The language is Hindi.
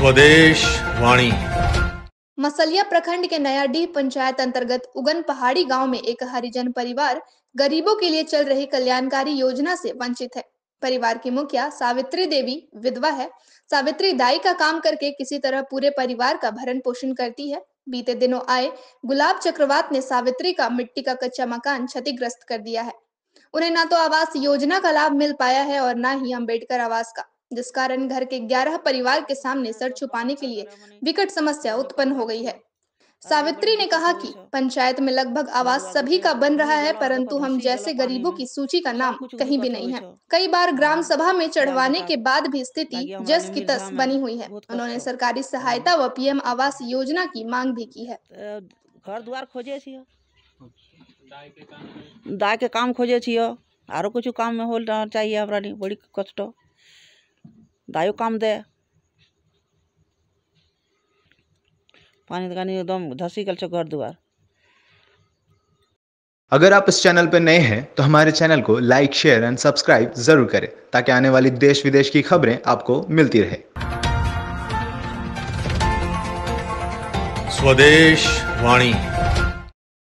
स्वदेश वाणी मसलिया प्रखंड के नया डी पंचायत अंतर्गत उगन पहाड़ी गांव में एक हरिजन परिवार गरीबों के लिए चल रही कल्याणकारी योजना से वंचित है परिवार की मुखिया सावित्री देवी विधवा है सावित्री दाई का काम करके किसी तरह पूरे परिवार का भरण पोषण करती है बीते दिनों आए गुलाब चक्रवात ने सावित्री का मिट्टी का कच्चा मकान क्षतिग्रस्त कर दिया है उन्हें ना तो आवास योजना का लाभ मिल पाया है और ना ही अंबेडकर आवास का जिस कारण घर के ग्यारह परिवार के सामने सर छुपाने के लिए विकट समस्या उत्पन्न हो गई है सावित्री ने कहा कि पंचायत में लगभग आवास सभी का बन रहा है परंतु हम जैसे गरीबों की सूची का नाम कहीं भी नहीं है कई बार ग्राम सभा में चढ़वाने के बाद भी स्थिति जस की तस बनी हुई है उन्होंने सरकारी सहायता व पीएम आवास योजना की मांग भी की है घर द्वार खोजे दाय के काम खोजे आरो कुछ काम में होना चाहिए बड़ी कष्ट दायो काम दे पानी तो का एकदम धसी कल घर दुआर अगर आप इस चैनल पर नए हैं तो हमारे चैनल को लाइक शेयर एंड सब्सक्राइब जरूर करें ताकि आने वाली देश विदेश की खबरें आपको मिलती रहे स्वदेश वाणी